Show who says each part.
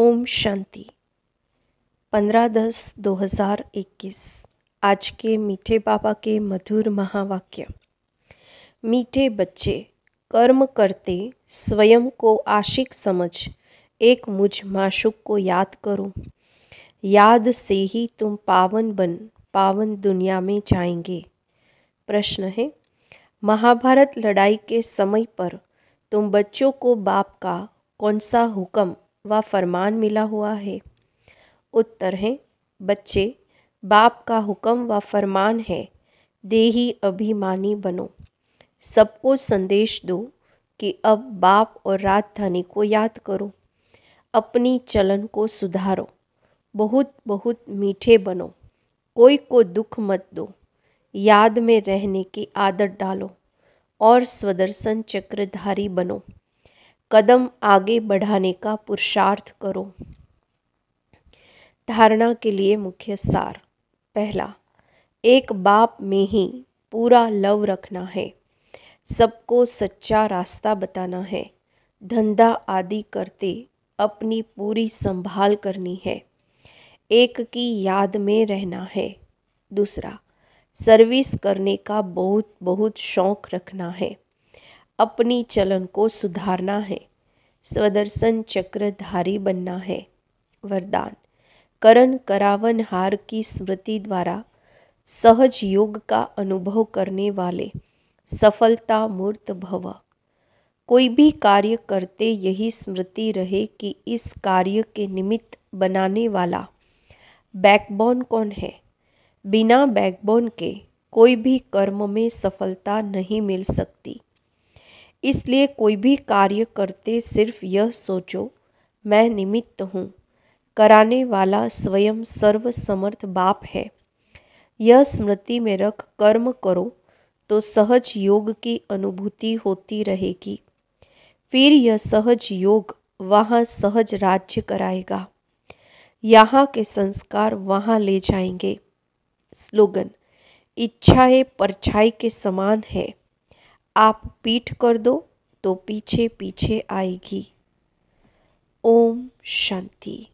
Speaker 1: ओम शांति 15 दस 2021 आज के मीठे बाबा के मधुर महावाक्य मीठे बच्चे कर्म करते स्वयं को आशिक समझ एक मुझ माशुक को याद करो याद से ही तुम पावन बन पावन दुनिया में जाएंगे प्रश्न है महाभारत लड़ाई के समय पर तुम बच्चों को बाप का कौन सा हुक्म व फ़रमान मिला हुआ है उत्तर है बच्चे बाप का हुक्म व फरमान है देही अभिमानी बनो सबको संदेश दो कि अब बाप और राजधानी को याद करो अपनी चलन को सुधारो बहुत बहुत मीठे बनो कोई को दुख मत दो याद में रहने की आदत डालो और स्वदर्शन चक्रधारी बनो कदम आगे बढ़ाने का पुरुषार्थ करो धारणा के लिए मुख्य सार पहला एक बाप में ही पूरा लव रखना है सबको सच्चा रास्ता बताना है धंधा आदि करते अपनी पूरी संभाल करनी है एक की याद में रहना है दूसरा सर्विस करने का बहुत बहुत शौक रखना है अपनी चलन को सुधारना है स्वदर्शन चक्रधारी बनना है वरदान करण करावन हार की स्मृति द्वारा सहज योग का अनुभव करने वाले सफलता मूर्त भव कोई भी कार्य करते यही स्मृति रहे कि इस कार्य के निमित्त बनाने वाला बैकबोन कौन है बिना बैकबोन के कोई भी कर्म में सफलता नहीं मिल सकती इसलिए कोई भी कार्य करते सिर्फ यह सोचो मैं निमित्त हूँ कराने वाला स्वयं सर्व समर्थ बाप है यह स्मृति में रख कर्म करो तो सहज योग की अनुभूति होती रहेगी फिर यह सहज योग वहाँ सहज राज्य कराएगा यहाँ के संस्कार वहाँ ले जाएंगे स्लोगन इच्छाएं परछाई के समान है आप पीठ कर दो तो पीछे पीछे आएगी ओम शांति